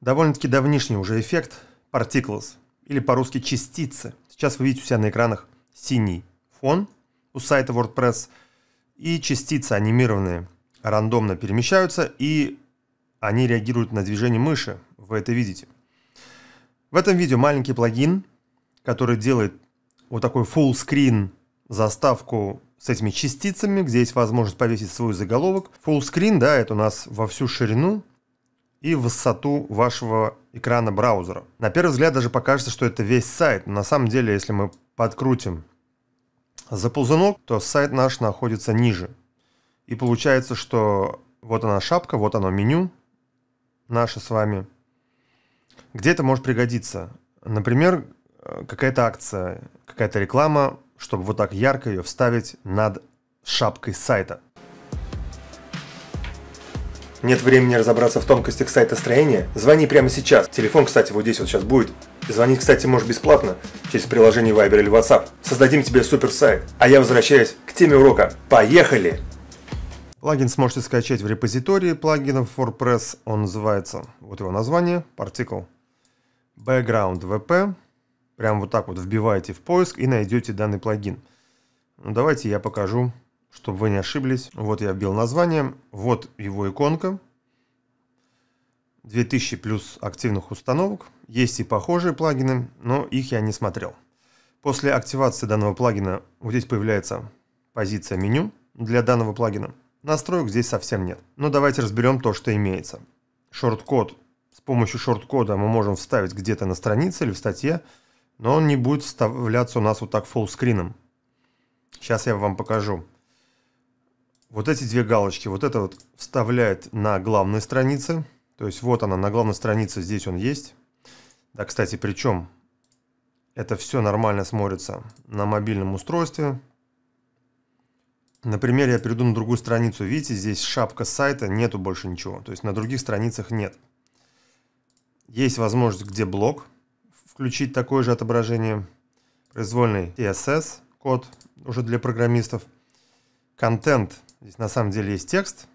довольно-таки давнишний уже эффект Particles, или по-русски частицы. Сейчас вы видите у себя на экранах синий фон у сайта WordPress, и частицы анимированные рандомно перемещаются, и они реагируют на движение мыши, вы это видите. В этом видео маленький плагин, который делает вот такой full screen заставку с этими частицами, где есть возможность повесить свой заголовок. Full screen, да, это у нас во всю ширину, и высоту вашего экрана браузера. На первый взгляд даже покажется, что это весь сайт, но на самом деле, если мы подкрутим за ползунок, то сайт наш находится ниже. И получается, что вот она шапка, вот оно меню наше с вами. Где это может пригодиться? Например, э, какая-то акция, какая-то реклама, чтобы вот так ярко ее вставить над шапкой сайта. Нет времени разобраться в тонкостях сайта строения? Звони прямо сейчас. Телефон, кстати, вот здесь вот сейчас будет. Звонить, кстати, можешь бесплатно через приложение Viber или WhatsApp. Создадим тебе супер сайт. А я возвращаюсь к теме урока. Поехали! Плагин сможете скачать в репозитории плагинов WordPress. Он называется, вот его название, Particle. Background VP. Прям вот так вот вбиваете в поиск и найдете данный плагин. Ну, давайте я покажу чтобы вы не ошиблись. Вот я вбил название, вот его иконка. 2000 плюс активных установок. Есть и похожие плагины, но их я не смотрел. После активации данного плагина вот здесь появляется позиция меню для данного плагина. Настроек здесь совсем нет. Но давайте разберем то, что имеется. Шорт-код. С помощью шорт-кода мы можем вставить где-то на странице или в статье, но он не будет вставляться у нас вот так фуллскрином. Сейчас я вам покажу вот эти две галочки, вот это вот вставляет на главной странице. То есть вот она на главной странице, здесь он есть. Да, кстати, причем это все нормально смотрится на мобильном устройстве. Например, я перейду на другую страницу. Видите, здесь шапка сайта, нету больше ничего. То есть на других страницах нет. Есть возможность, где блок, включить такое же отображение. Произвольный CSS, код уже для программистов. Контент – Здесь на самом деле есть текст.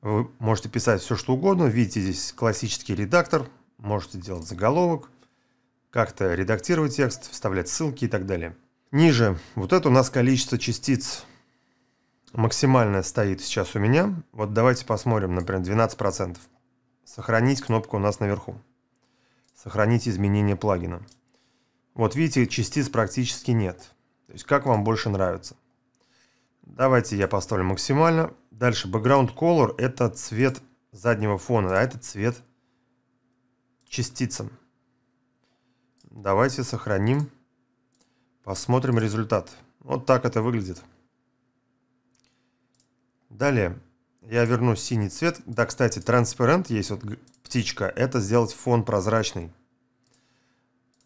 Вы можете писать все, что угодно. Видите, здесь классический редактор. Можете делать заголовок, как-то редактировать текст, вставлять ссылки и так далее. Ниже вот это у нас количество частиц максимальное стоит сейчас у меня. Вот давайте посмотрим, например, 12%. Сохранить кнопку у нас наверху. Сохранить изменение плагина. Вот видите, частиц практически нет. То есть как вам больше нравится. Давайте я поставлю максимально. Дальше background color это цвет заднего фона, а это цвет частицам. Давайте сохраним. Посмотрим результат. Вот так это выглядит. Далее я верну синий цвет. Да, кстати, transparent есть вот птичка. Это сделать фон прозрачный.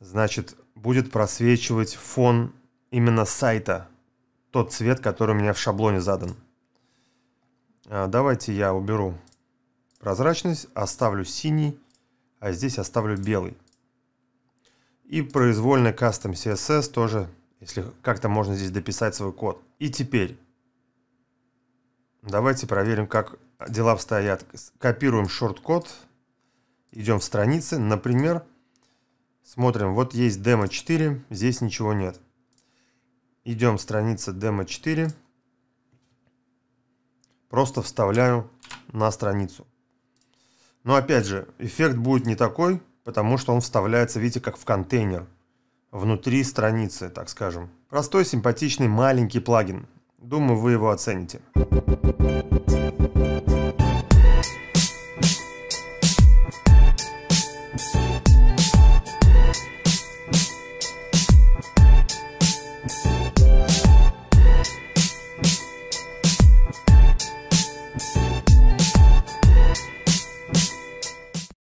Значит, будет просвечивать фон именно сайта тот цвет, который у меня в шаблоне задан. А, давайте я уберу прозрачность, оставлю синий, а здесь оставлю белый. И произвольный кастом CSS тоже, если как-то можно здесь дописать свой код. И теперь давайте проверим, как дела обстоят. Копируем шорт-код, идем в страницы, например, смотрим, вот есть демо 4, здесь ничего нет. Идем страница демо 4. Просто вставляю на страницу. Но опять же, эффект будет не такой, потому что он вставляется, видите, как в контейнер. Внутри страницы, так скажем. Простой, симпатичный, маленький плагин. Думаю, вы его оцените.